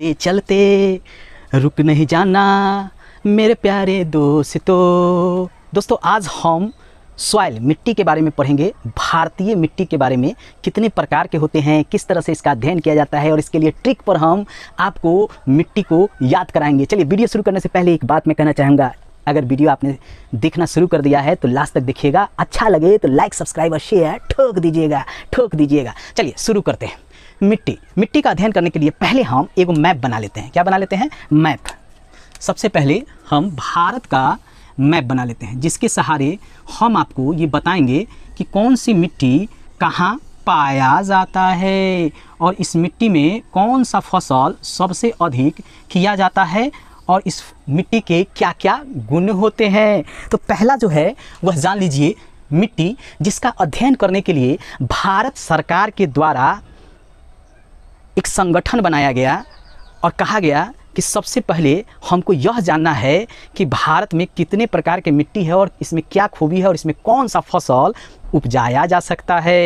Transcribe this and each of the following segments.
चलते चलते रुक नहीं जाना मेरे प्यारे दोस्तों दोस्तों आज हम सॉइल मिट्टी के बारे में पढ़ेंगे भारतीय मिट्टी के बारे में कितने प्रकार के होते हैं किस तरह से इसका अध्ययन किया जाता है और इसके लिए ट्रिक पर हम आपको मिट्टी को याद कराएंगे चलिए वीडियो शुरू करने से पहले एक बात मैं कहना चाहूँगा अगर वीडियो आपने देखना शुरू कर दिया है तो लास्ट तक देखिएगा अच्छा लगे तो लाइक सब्सक्राइब और शेयर ठोक दीजिएगा ठोक दीजिएगा चलिए शुरू करते हैं मिट्टी मिट्टी का अध्ययन करने के लिए पहले हम एक मैप बना लेते हैं क्या बना लेते हैं मैप सबसे पहले हम भारत का मैप बना लेते हैं जिसके सहारे हम आपको ये बताएंगे कि कौन सी मिट्टी कहाँ पाया जाता है और इस मिट्टी में कौन सा फसल सबसे अधिक किया जाता है और इस मिट्टी के क्या क्या गुण होते हैं तो पहला जो है वह जान लीजिए मिट्टी जिसका अध्ययन करने के लिए भारत सरकार के द्वारा एक संगठन बनाया गया और कहा गया कि सबसे पहले हमको यह जानना है कि भारत में कितने प्रकार के मिट्टी है और इसमें क्या खूबी है और इसमें कौन सा फसल उपजाया जा सकता है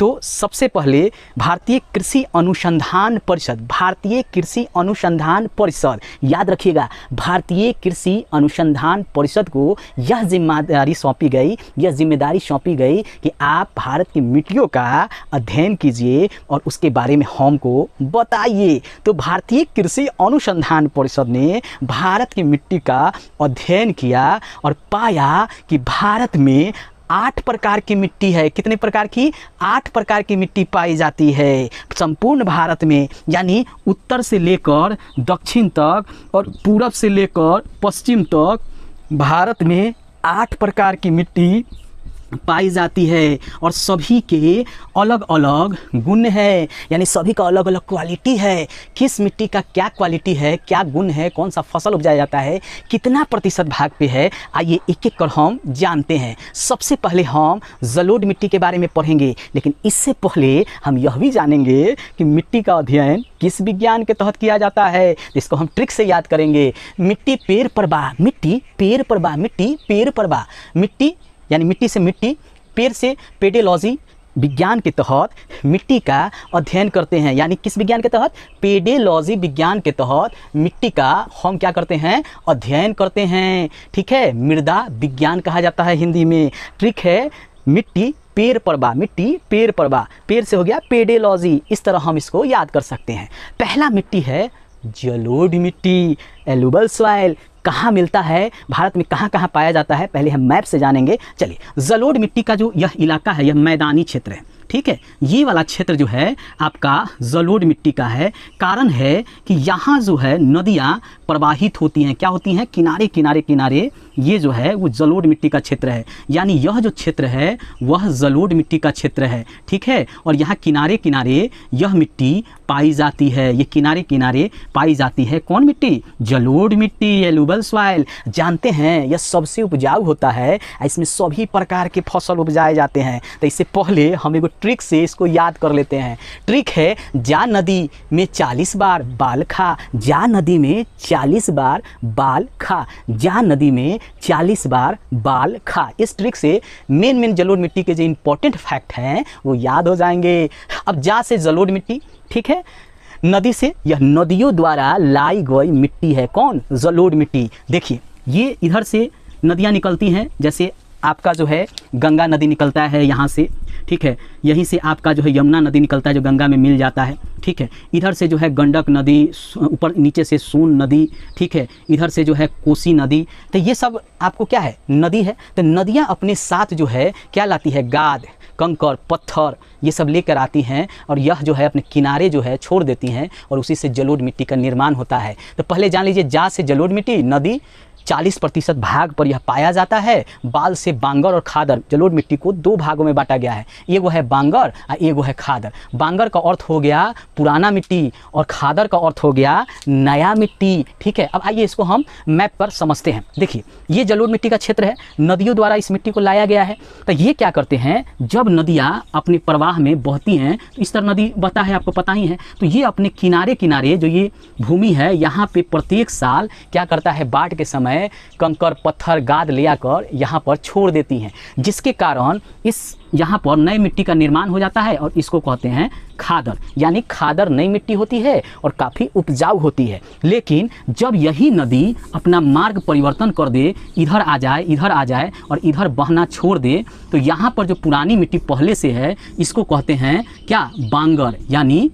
तो सबसे पहले भारतीय कृषि अनुसंधान परिषद भारतीय कृषि अनुसंधान परिषद याद रखिएगा भारतीय कृषि अनुसंधान परिषद को यह जिम्मेदारी सौंपी गई यह जिम्मेदारी सौंपी गई कि आप भारत की मिट्टियों का अध्ययन कीजिए और उसके बारे में हमको बताइए तो भारतीय कृषि अनुसंधान परिषद ने भारत की मिट्टी का अध्ययन किया और पाया कि भारत में आठ प्रकार की मिट्टी है कितने प्रकार की आठ प्रकार की मिट्टी पाई जाती है संपूर्ण भारत में यानी उत्तर से लेकर दक्षिण तक और पूरब से लेकर पश्चिम तक भारत में आठ प्रकार की मिट्टी पाई जाती है और सभी के अलग अलग गुण है यानी सभी का अलग अलग क्वालिटी है किस मिट्टी का क्या क्वालिटी है क्या गुण है कौन सा फसल उपजाया जाता है कितना प्रतिशत भाग पे है आइए एक एक कर हम जानते हैं सबसे पहले हम जलोड मिट्टी के बारे में पढ़ेंगे लेकिन इससे पहले हम यह भी जानेंगे कि मिट्टी का अध्ययन किस विज्ञान के तहत किया जाता है जिसको हम ट्रिक से याद करेंगे मिट्टी पेड़ पर मिट्टी पेड़ पर मिट्टी पेड़ पर मिट्टी यानी मिट्टी से मिट्टी पेड़ से पेडेलॉजी विज्ञान के तहत मिट्टी का अध्ययन करते हैं यानी किस विज्ञान के तहत पेडेलॉजी विज्ञान के तहत मिट्टी का हम क्या करते हैं अध्ययन करते हैं ठीक है मृदा विज्ञान कहा जाता है हिंदी में ट्रिक है मिट्टी पेड़ परवा मिट्टी पेड़ परवा पेड़ से हो गया पेडेलॉजी इस तरह हम इसको याद कर सकते हैं पहला मिट्टी है जलोढ़ मिट्टी एलुबल सॉइल कहाँ मिलता है भारत में कहाँ कहाँ पाया जाता है पहले हम मैप से जानेंगे चलिए जलोड मिट्टी का जो यह इलाका है यह मैदानी क्षेत्र है ठीक है ये वाला क्षेत्र जो है आपका जलोड मिट्टी का है कारण है कि यहाँ जो है नदियाँ प्रवाहित होती हैं क्या होती हैं किनारे किनारे किनारे ये जो है वो जलोड मिट्टी का क्षेत्र है यानी यह जो क्षेत्र है वह जलोड मिट्टी का क्षेत्र है ठीक है और यहाँ किनारे किनारे यह मिट्टी पाई जाती है ये किनारे किनारे पाई जाती है कौन मिट्टी जलोढ़ मिट्टी एलुबल सॉइल जानते हैं यह सबसे उपजाऊ होता है इसमें सभी प्रकार के फसल उपजाए जाते हैं तो इससे पहले हम एगो ट्रिक से इसको याद कर लेते हैं ट्रिक है जा नदी में चालीस बार बाल खा जा नदी में चालीस बार बाल खा जा नदी में चालीस बार बाल खा इस ट्रिक से मेन मेन जलोढ़ मिट्टी के जो इंपॉर्टेंट फैक्ट हैं वो याद हो जाएंगे अब जा से जलोढ़ मिट्टी ठीक है नदी से यह नदियों द्वारा लाई गई मिट्टी है कौन जलोड मिट्टी देखिए ये इधर से नदियाँ निकलती हैं जैसे आपका जो है गंगा नदी निकलता है यहाँ से ठीक है यहीं से आपका जो है यमुना नदी निकलता है जो गंगा में मिल जाता है ठीक है इधर से जो है गंडक नदी ऊपर नीचे से सोन नदी ठीक है इधर से जो है कोसी नदी तो ये सब आपको क्या है नदी है तो नदियाँ अपने साथ जो है क्या लाती है गाद कंकर पत्थर ये सब लेकर आती हैं और यह जो है अपने किनारे जो है छोड़ देती हैं और उसी से जलोढ़ मिट्टी का निर्माण होता है तो पहले जान लीजिए जा से जलोढ़ मिट्टी नदी 40 प्रतिशत भाग पर यह पाया जाता है बाल से बांगर और खादर जलोढ़ मिट्टी को दो भागों में बांटा गया है वो है बांगर और वो है खादर बांगर का अर्थ हो गया पुराना मिट्टी और खादर का अर्थ हो गया नया मिट्टी ठीक है अब आइए इसको हम मैप पर समझते हैं देखिए ये जलोढ़ मिट्टी का क्षेत्र है नदियों द्वारा इस मिट्टी को लाया गया है तो ये क्या करते हैं जब नदियाँ अपने प्रवाह में बहती हैं तो इस तरह नदी बता है आपको पता ही है तो ये अपने किनारे किनारे जो ये भूमि है यहाँ पर प्रत्येक साल क्या करता है बाढ़ के समय समय कंकर पत्थर गाद लिया कर यहाँ पर छोड़ देती हैं जिसके कारण इस यहाँ पर नई मिट्टी का निर्माण हो जाता है और इसको कहते हैं खादर यानी खादर नई मिट्टी होती है और काफ़ी उपजाऊ होती है लेकिन जब यही नदी अपना मार्ग परिवर्तन कर दे इधर आ जाए इधर आ जाए और इधर बहना छोड़ दे तो यहाँ पर जो पुरानी मिट्टी पहले से है इसको कहते हैं क्या बांगर यानी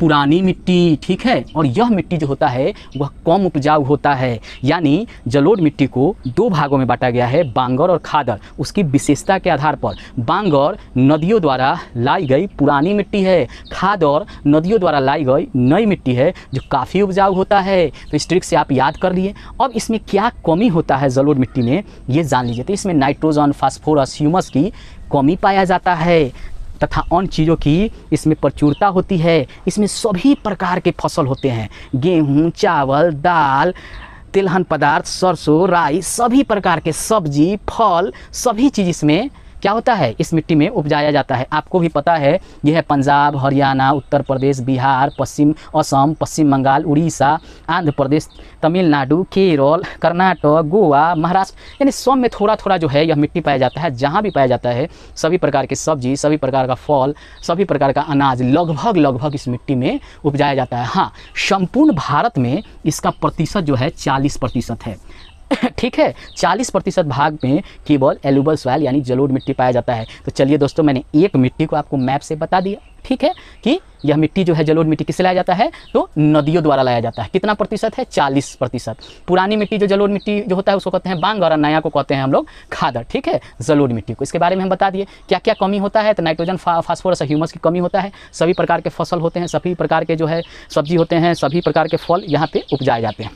पुरानी मिट्टी ठीक है और यह मिट्टी जो होता है वह कम उपजाऊ होता है यानी जलोढ़ मिट्टी को दो भागों में बांटा गया है बांगर और खादर उसकी विशेषता के आधार पर बांगर नदियों द्वारा लाई गई पुरानी मिट्टी है खादर नदियों द्वारा लाई गई नई मिट्टी है जो काफ़ी उपजाऊ होता है तो इस ट्रिक से आप याद कर लिए अब इसमें क्या कमी होता है जलोढ़ मिट्टी में ये जान लीजिए तो इसमें नाइट्रोजन फास्फोरस ह्यूमस की कमी पाया जाता है तथा अन्य चीज़ों की इसमें प्रचुरता होती है इसमें सभी प्रकार के फसल होते हैं गेहूँ चावल दाल तिलहन पदार्थ सरसों राई सभी प्रकार के सब्जी फल सभी चीज़ इसमें क्या होता है इस मिट्टी में उपजाया जाता है आपको भी पता है यह है पंजाब हरियाणा उत्तर प्रदेश बिहार पश्चिम असम पश्चिम बंगाल उड़ीसा आंध्र प्रदेश तमिलनाडु केरल कर्नाटक गोवा महाराष्ट्र यानी सब में थोड़ा थोड़ा जो है यह मिट्टी पाया जाता है जहाँ भी पाया जाता है सभी प्रकार के सब्जी सभी प्रकार का फल सभी प्रकार का अनाज लगभग लगभग इस मिट्टी में उपजाया जाता है हाँ संपूर्ण भारत में इसका प्रतिशत जो है चालीस प्रतिशत है ठीक है 40 प्रतिशत भाग में केवल एलुबल सॉयल यानी जलोड़ मिट्टी पाया जाता है तो चलिए दोस्तों मैंने एक मिट्टी को आपको मैप से बता दिया ठीक है कि यह मिट्टी जो है जलोड़ मिट्टी किससे लाया जाता है तो नदियों द्वारा लाया जाता है कितना प्रतिशत है 40 प्रतिशत पुरानी मिट्टी जो जलोड़ मिट्टी जो होता है उसको कहते हैं बांग और नया को कहते हैं हम लोग खादर ठीक है जलोड़ मिट्टी को इसके बारे में हम बता दिए क्या क्या कमी होता है तो नाइट्रोजन फास्फोरस ह्यूमस की कमी होता है सभी प्रकार के फसल होते हैं सभी प्रकार के जो है सब्जी होते हैं सभी प्रकार के फल यहाँ पर उपजाए जाते हैं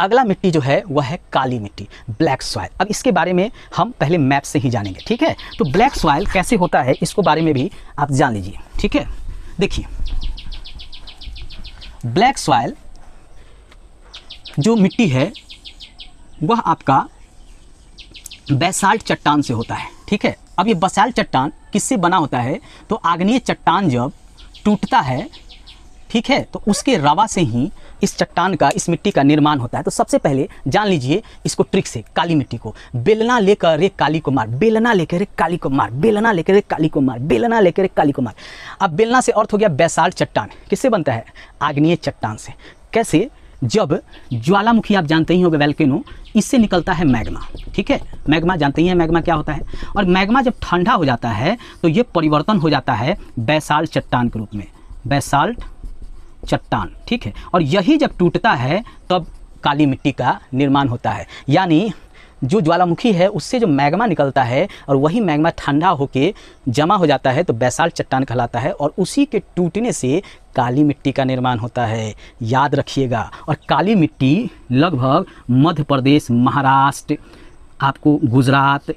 अगला मिट्टी जो है वह है काली मिट्टी ब्लैक सॉयल अब इसके बारे में हम पहले मैप से ही जानेंगे ठीक है तो ब्लैक सॉयल कैसे होता है इसको बारे में भी आप जान लीजिए ठीक है देखिए ब्लैक सॉयल जो मिट्टी है वह आपका बैसाल्ट चट्टान से होता है ठीक है अब ये बैसाल्ट चट्टान किससे बना होता है तो आग्नेय चट्टान जब टूटता है ठीक है तो उसके रवा से ही इस चट्टान का इस मिट्टी का निर्माण होता है तो सबसे पहले जान लीजिए इसको ट्रिक से काली मिट्टी को बेलना लेकर रे काली को मार बेलना लेकर रे काली को मार बेलना लेकर रे काली को मार बेलना लेकर रे काली को मार अब बेलना से अर्थ हो गया बैसाल चट्टान किससे बनता है आग्नेय चट्टान से कैसे जब ज्वालामुखी आप जानते ही गए वेल्केनो इससे निकलता है मैग्मा ठीक है मैग्मा जानते ही हैं मैग्मा क्या होता है और मैग्मा जब ठंडा हो जाता है तो ये परिवर्तन हो जाता है बैसाल्ट चट्टान के रूप में बैसाल्ट चट्टान ठीक है और यही जब टूटता है तब काली मिट्टी का निर्माण होता है यानी जो ज्वालामुखी है उससे जो मैग्मा निकलता है और वही मैग्मा ठंडा होके जमा हो जाता है तो बैसाल चट्टान कहलाता है और उसी के टूटने से काली मिट्टी का निर्माण होता है याद रखिएगा और काली मिट्टी लगभग मध्य प्रदेश महाराष्ट्र आपको गुजरात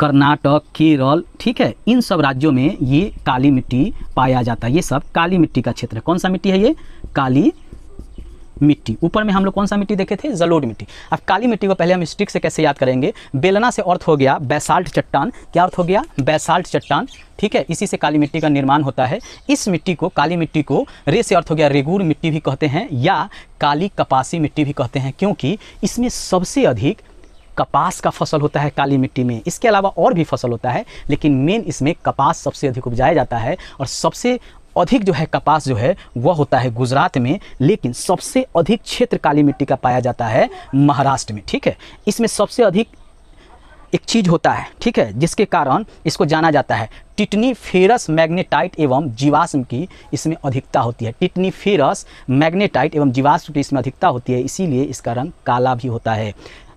कर्नाटक केरल ठीक है इन सब राज्यों में ये काली मिट्टी पाया जाता है ये सब काली मिट्टी का क्षेत्र है कौन सा मिट्टी है ये काली मिट्टी ऊपर में हम लोग कौन सा मिट्टी देखे थे जलोड मिट्टी अब काली मिट्टी को पहले हम स्टिक से कैसे याद करेंगे बेलना से अर्थ हो गया बैसाल्ट चट्टान क्या अर्थ हो गया बैसाल्ट चट्टान ठीक है इसी से काली मिट्टी का निर्माण होता है इस मिट्टी को काली मिट्टी को रे से अर्थ हो गया रेगूर मिट्टी भी कहते हैं या काली कपासी मिट्टी भी कहते हैं क्योंकि इसमें सबसे अधिक कपास का फसल होता है काली मिट्टी में इसके अलावा और भी फसल होता है लेकिन मेन इसमें कपास सबसे अधिक उपजाया जाता है और सबसे अधिक जो है कपास जो है वह होता है गुजरात में लेकिन सबसे अधिक क्षेत्र काली मिट्टी का पाया जाता है महाराष्ट्र में ठीक है इसमें सबसे अधिक एक चीज़ होता है ठीक है जिसके कारण इसको जाना जाता है टिटनी फेरस मैग्नेटाइट एवं जीवाश्म की इसमें अधिकता होती है टिटनी फेरस मैग्नेटाइट एवं जीवाश्म की इसमें अधिकता होती है इसीलिए इसका रंग काला भी होता है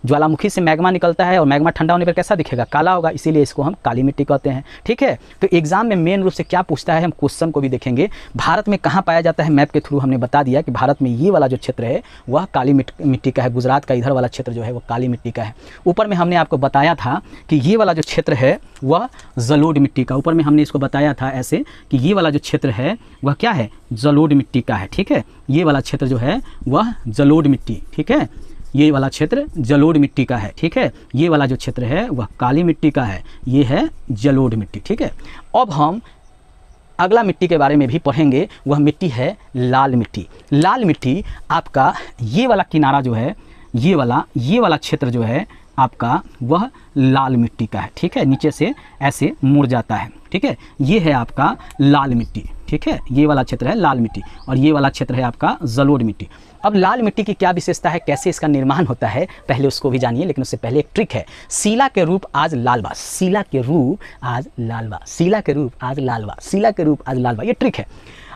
ज्वालामुखी से मैग्मा निकलता है और मैग्मा ठंडा होने पर कैसा दिखेगा काला होगा इसीलिए इसको हम काली मिट्टी कहते हैं ठीक है तो एग्जाम में मेन रूप से क्या पूछता है हम क्वेश्चन को भी देखेंगे भारत में कहाँ पाया जाता है मैप के थ्रू हमने बता दिया कि भारत में ये वाला जो क्षेत्र है वह काली मिट्टी का है गुजरात का इधर वाला क्षेत्र जो है वह काली मिट्टी का है ऊपर में हमने आपको बताया था कि ये वाला जो क्षेत्र है वह जलोड मिट्टी का ऊपर में हमने इसको बताया था ऐसे कि ये वाला जो क्षेत्र है वह क्या है जलोड मिट्टी का है ठीक है ये वाला क्षेत्र जो है वह जलोड मिट्टी ठीक है ये वाला क्षेत्र जलोढ़ मिट्टी का है ठीक है ये वाला जो क्षेत्र है वह काली मिट्टी का है ये है जलोढ़ मिट्टी ठीक है अब हम अगला मिट्टी के बारे में भी पढ़ेंगे वह मिट्टी है लाल मिट्टी लाल मिट्टी आपका ये वाला किनारा जो है ये वाला ये वाला क्षेत्र जो है आपका वह लाल मिट्टी का है ठीक है नीचे से ऐसे मुड़ जाता है ठीक है ये है आपका लाल मिट्टी ठीक है ये वाला क्षेत्र है लाल मिट्टी और ये वाला क्षेत्र है आपका जलोड़ मिट्टी अब लाल मिट्टी की क्या विशेषता है कैसे इसका निर्माण होता है पहले उसको भी जानिए लेकिन उससे पहले एक ट्रिक है शिला के रूप आज लालवा शिला के रूप आज लालवा शिला के रूप आज लालवा शिला के रूप आज लालवा ये ट्रिक है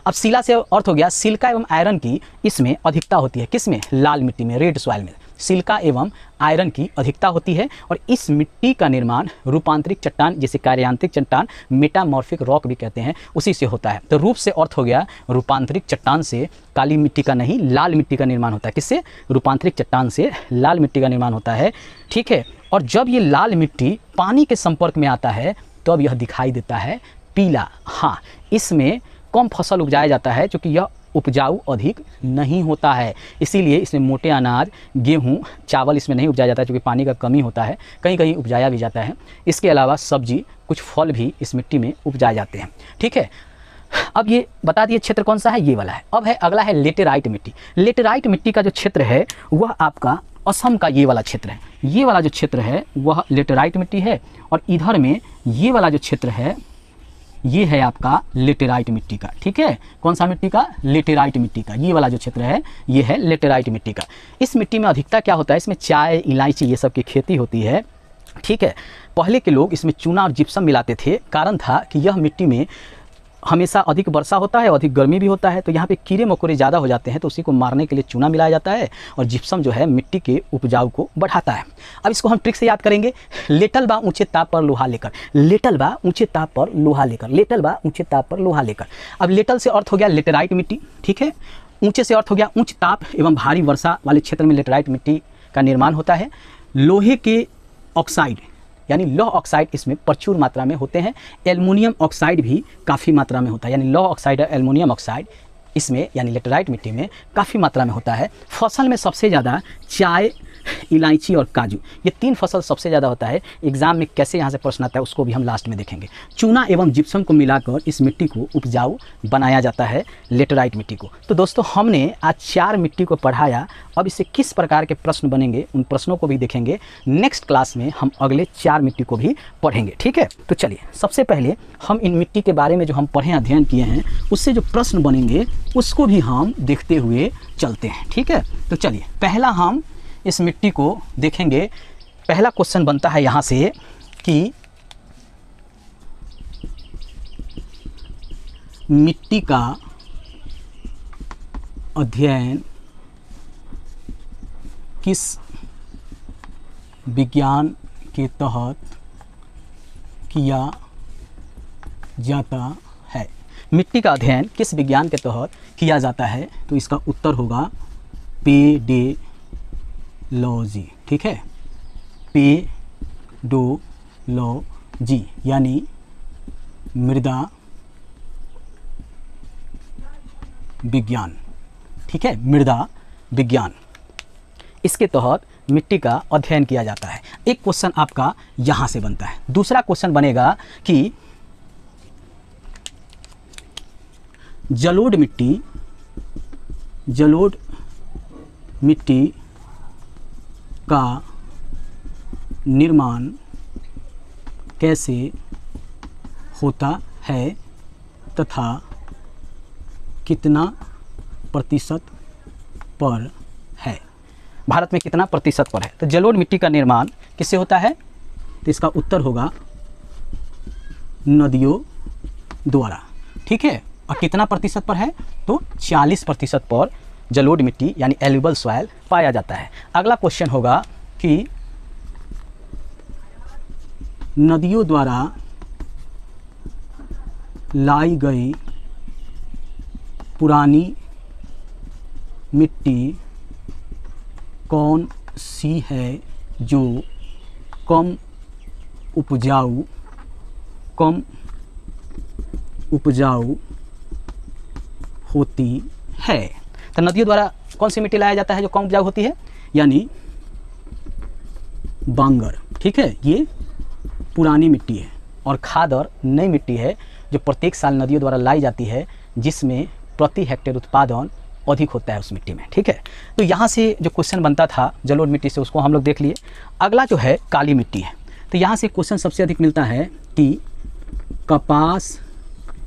अब शिला से अर्थ हो गया सिल्का एवं आयरन की इसमें अधिकता होती है किसमें लाल मिट्टी में रेड सॉइल में सिल्का एवं आयरन की अधिकता होती है और इस मिट्टी का निर्माण रूपांतरिक चट्टान जैसे कार्यांतरिक चट्टान मेटामॉर्फिक रॉक भी कहते हैं उसी से होता है तो रूप से अर्थ हो गया रूपांतरिक चट्टान से काली मिट्टी का नहीं लाल मिट्टी का निर्माण होता है किससे रूपांतरिक चट्टान से लाल मिट्टी का निर्माण होता है ठीक है और जब ये लाल मिट्टी पानी के संपर्क में आता है तब अब यह दिखाई देता है पीला हाँ इसमें कम फसल उपजाया जाता है क्योंकि यह उपजाऊ अधिक नहीं होता है इसीलिए इसमें मोटे अनाज गेहूँ चावल इसमें नहीं उपजाया जाता है क्योंकि पानी का कमी होता है कहीं कहीं उपजाया भी जाता है इसके अलावा सब्जी कुछ फल भी इस मिट्टी में उपजाए जाते हैं ठीक है अब ये बता दिए क्षेत्र कौन सा है ये वाला है अब है अगला है लेटेराइट मिट्टी लेटेराइट मिट्टी का जो क्षेत्र है वह आपका असम का ये वाला क्षेत्र है ये वाला जो क्षेत्र है वह लेटेराइट मिट्टी है और इधर में ये वाला जो क्षेत्र है ये है आपका लेटेराइट मिट्टी का ठीक है कौन सा मिट्टी का लेटेराइट मिट्टी का ये वाला जो क्षेत्र है ये है लेटेराइट मिट्टी का इस मिट्टी में अधिकता क्या होता है इसमें चाय इलायची ये सब की खेती होती है ठीक है पहले के लोग इसमें चूना और जिप्सम मिलाते थे कारण था कि यह मिट्टी में हमेशा अधिक वर्षा होता है अधिक गर्मी भी होता है तो यहाँ पे कीड़े मकोड़े ज़्यादा हो जाते हैं तो उसी को मारने के लिए चूना मिलाया जाता है और जिप्सम जो है मिट्टी के उपजाऊ को बढ़ाता है अब इसको हम ट्रिक से याद करेंगे लेटल बा ऊँचे ताप पर लोहा लेकर लेटल बा ऊँचे ताप पर लोहा लेकर लेटल बा ऊँचे ताप पर लोहा लेकर अब लेटल से अर्थ हो गया लेटेराइट मिट्टी ठीक है ऊँचे से अर्थ हो गया ऊँच ताप एवं भारी वर्षा वाले क्षेत्र में लेटेराइट मिट्टी का निर्माण होता है लोहे के ऑक्साइड यानी लौह ऑक्साइड इसमें प्रचुर मात्रा में होते हैं एलमोनियम ऑक्साइड भी काफ़ी मात्रा में होता है यानी लौह ऑक्साइड और एलमोनियम ऑक्साइड इसमें यानी लेटराइट मिट्टी में काफ़ी मात्रा में होता है फसल में सबसे ज़्यादा चाय इलायची और काजू ये तीन फसल सबसे ज़्यादा होता है एग्ज़ाम में कैसे यहाँ से प्रश्न आता है उसको भी हम लास्ट में देखेंगे चूना एवं जिप्सम को मिलाकर इस मिट्टी को उपजाऊ बनाया जाता है लेटराइट मिट्टी को तो दोस्तों हमने आज चार मिट्टी को पढ़ाया अब इससे किस प्रकार के प्रश्न बनेंगे उन प्रश्नों को भी देखेंगे नेक्स्ट क्लास में हम अगले चार मिट्टी को भी पढ़ेंगे ठीक है तो चलिए सबसे पहले हम इन मिट्टी के बारे में जो हम पढ़े अध्ययन किए हैं उससे जो प्रश्न बनेंगे उसको भी हम देखते हुए चलते हैं ठीक है तो चलिए पहला हम इस मिट्टी को देखेंगे पहला क्वेश्चन बनता है यहाँ से कि मिट्टी का अध्ययन किस विज्ञान के तहत किया जाता है मिट्टी का अध्ययन किस विज्ञान के तहत किया जाता है तो इसका उत्तर होगा पेडे लॉजी ठीक है पे डो लो जी यानी मृदा विज्ञान ठीक है मृदा विज्ञान इसके तहत मिट्टी का अध्ययन किया जाता है एक क्वेश्चन आपका यहां से बनता है दूसरा क्वेश्चन बनेगा कि जलोड मिट्टी जलोड मिट्टी का निर्माण कैसे होता है तथा कितना प्रतिशत पर है भारत में कितना प्रतिशत पर है तो जलोढ़ मिट्टी का निर्माण किससे होता है तो इसका उत्तर होगा नदियों द्वारा ठीक है और कितना प्रतिशत पर है तो 40 प्रतिशत पर जलोड मिट्टी यानी एल्यूबल सॉयल पाया जाता है अगला क्वेश्चन होगा कि नदियों द्वारा लाई गई पुरानी मिट्टी कौन सी है जो कम उपजाऊ कम उपजाऊ होती है तो नदियों द्वारा कौन सी मिट्टी लाया जाता है जो कम उपजाऊ होती है यानी बांगर ठीक है ये पुरानी मिट्टी है और खाद और नई मिट्टी है जो प्रत्येक साल नदियों द्वारा लाई जाती है जिसमें प्रति हेक्टेयर उत्पादन अधिक होता है उस मिट्टी में ठीक है तो यहाँ से जो क्वेश्चन बनता था जलोढ़ मिट्टी से उसको हम लोग देख लिए अगला जो है काली मिट्टी है तो यहाँ से क्वेश्चन सबसे अधिक मिलता है कि कपास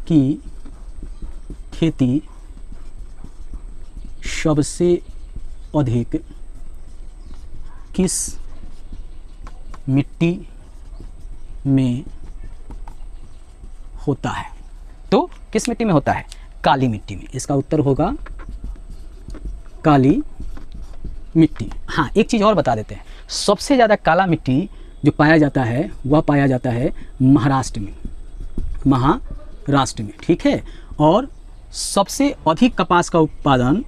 की खेती सबसे अधिक किस मिट्टी में होता है तो किस मिट्टी में होता है काली मिट्टी में इसका उत्तर होगा काली मिट्टी हाँ एक चीज़ और बता देते हैं सबसे ज़्यादा काला मिट्टी जो पाया जाता है वह पाया जाता है महाराष्ट्र में महाराष्ट्र में ठीक है और सबसे अधिक कपास का उत्पादन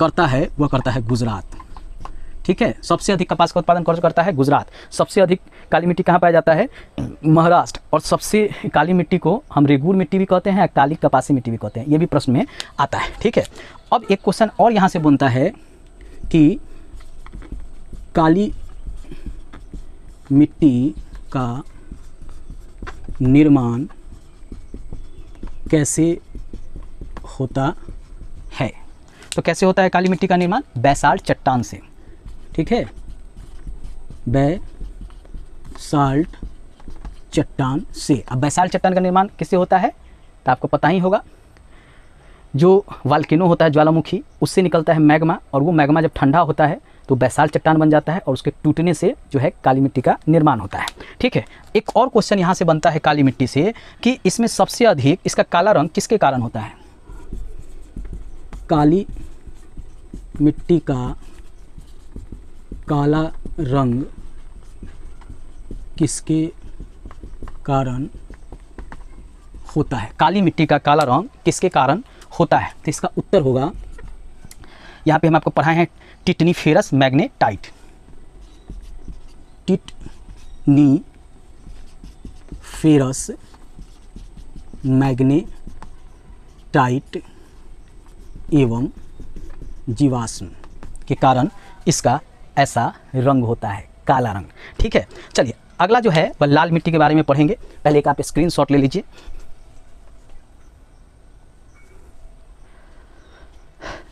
करता है वह करता है गुजरात ठीक है सबसे अधिक कपास का उत्पादन करता है गुजरात सबसे अधिक काली मिट्टी कहाँ पाया जाता है महाराष्ट्र और सबसे काली मिट्टी को हम रेगूर मिट्टी भी कहते हैं या काली कपासी मिट्टी भी कहते हैं ये भी प्रश्न में आता है ठीक है अब एक क्वेश्चन और यहाँ से बनता है कि काली मिट्टी का निर्माण कैसे होता है तो कैसे होता है काली मिट्टी का निर्माण बैसाल्ट चट्टान से ठीक है बैसाल्ट चट्टान से अब बैसाल्ट चट्टान का निर्माण किससे होता है तो आपको पता ही होगा जो वालकिनो होता है ज्वालामुखी उससे निकलता है मैग्मा और वो मैग्मा जब ठंडा होता है तो बैसाल चट्टान बन जाता है और उसके टूटने से जो है काली मिट्टी का निर्माण होता है ठीक है एक और क्वेश्चन यहाँ से बनता है काली मिट्टी से कि इसमें सबसे अधिक इसका काला रंग किसके कारण होता है काली मिट्टी का काला रंग किसके कारण होता है काली मिट्टी का काला रंग किसके कारण होता है तो इसका उत्तर होगा यहाँ पे हम आपको पढ़ाए हैं titaniferous magnetite titaniferous magnetite एवं जीवाश्म के कारण इसका ऐसा रंग होता है काला रंग ठीक है चलिए अगला जो है वह लाल मिट्टी के बारे में पढ़ेंगे पहले एक आप स्क्रीन शॉट ले लीजिए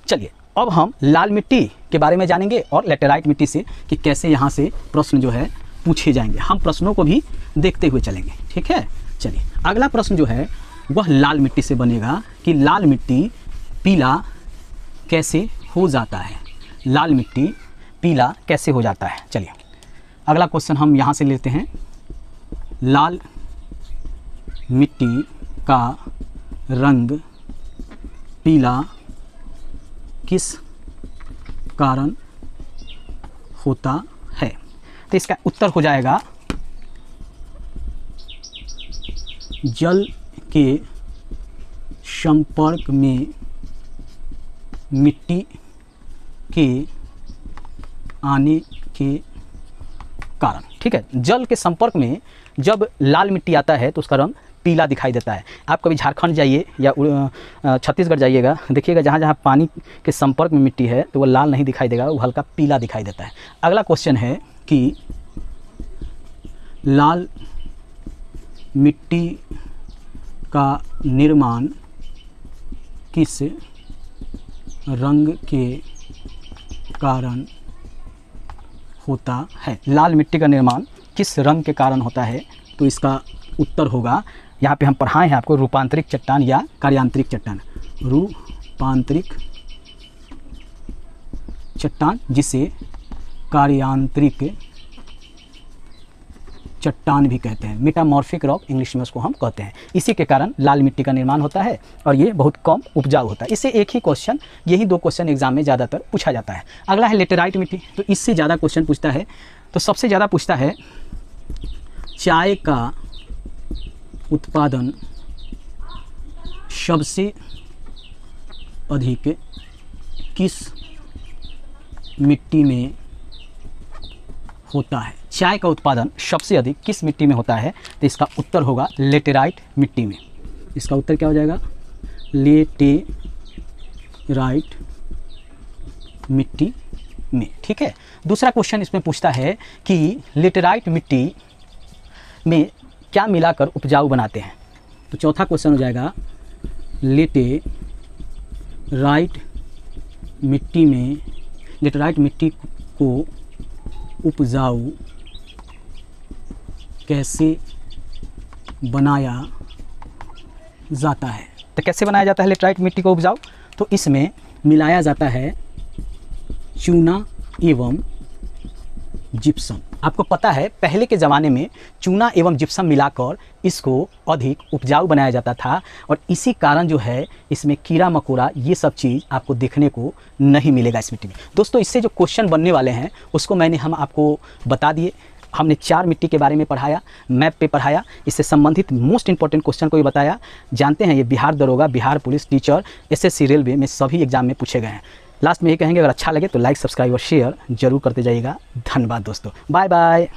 चलिए अब हम लाल मिट्टी के बारे में जानेंगे और लेटेराइट मिट्टी से कि कैसे यहाँ से प्रश्न जो है पूछे जाएंगे हम प्रश्नों को भी देखते हुए चलेंगे ठीक है चलिए अगला प्रश्न जो है वह लाल मिट्टी से बनेगा कि लाल मिट्टी पीला कैसे हो जाता है लाल मिट्टी पीला कैसे हो जाता है चलिए अगला क्वेश्चन हम यहाँ से लेते हैं लाल मिट्टी का रंग पीला किस कारण होता है तो इसका उत्तर हो जाएगा जल के संपर्क में मिट्टी के आने के कारण ठीक है जल के संपर्क में जब लाल मिट्टी आता है तो उसका रंग पीला दिखाई देता है आप कभी झारखंड जाइए या छत्तीसगढ़ जाइएगा देखिएगा जहाँ जहाँ पानी के संपर्क में मिट्टी है तो वो लाल नहीं दिखाई देगा वो हल्का पीला दिखाई देता है अगला क्वेश्चन है कि लाल मिट्टी का निर्माण किस रंग के कारण होता है लाल मिट्टी का निर्माण किस रंग के कारण होता है तो इसका उत्तर होगा यहाँ पे हम पढ़ाए हैं आपको रूपांतरिक चट्टान या कार्यांतरिक चट्टान रूपांतरिक चट्टान जिसे कार्यांतरिक चट्टान भी कहते हैं मेटामॉर्फिक रॉक इंग्लिश में उसको हम कहते हैं इसी के कारण लाल मिट्टी का निर्माण होता है और ये बहुत कम उपजाऊ होता है इससे एक ही क्वेश्चन यही दो क्वेश्चन एग्जाम में ज़्यादातर पूछा जाता है अगला है लेटेराइट मिट्टी तो इससे ज़्यादा क्वेश्चन पूछता है तो सबसे ज़्यादा पूछता है चाय का उत्पादन सबसे अधिक किस मिट्टी में होता है चाय का उत्पादन सबसे अधिक किस मिट्टी में होता है तो इसका उत्तर होगा लेटेराइट मिट्टी में इसका उत्तर क्या हो जाएगा लेटे राइट मिट्टी में ठीक है दूसरा क्वेश्चन इसमें पूछता है कि लेटेराइट मिट्टी में क्या मिलाकर उपजाऊ बनाते हैं तो चौथा क्वेश्चन हो जाएगा लेटे राइट मिट्टी में लेटेराइट मिट्टी को उपजाऊ कैसे बनाया जाता है तो कैसे बनाया जाता है लेट्राइट मिट्टी को उपजाऊ तो इसमें मिलाया जाता है चूना एवं जिप्सम आपको पता है पहले के ज़माने में चूना एवं जिप्सम मिलाकर इसको अधिक उपजाऊ बनाया जाता था और इसी कारण जो है इसमें कीड़ा मकोड़ा ये सब चीज़ आपको देखने को नहीं मिलेगा इस मिट्टी में दोस्तों इससे जो क्वेश्चन बनने वाले हैं उसको मैंने हम आपको बता दिए हमने चार मिट्टी के बारे में पढ़ाया मैप पे पढ़ाया इससे संबंधित मोस्ट इंपॉर्टेंट क्वेश्चन को भी बताया जानते हैं ये बिहार दरोगा Bihar police teacher SSC railway में सभी एग्जाम में पूछे गए हैं लास्ट में ये कहेंगे अगर अच्छा लगे तो लाइक सब्सक्राइब और शेयर जरूर करते जाइएगा धन्यवाद दोस्तों बाय बाय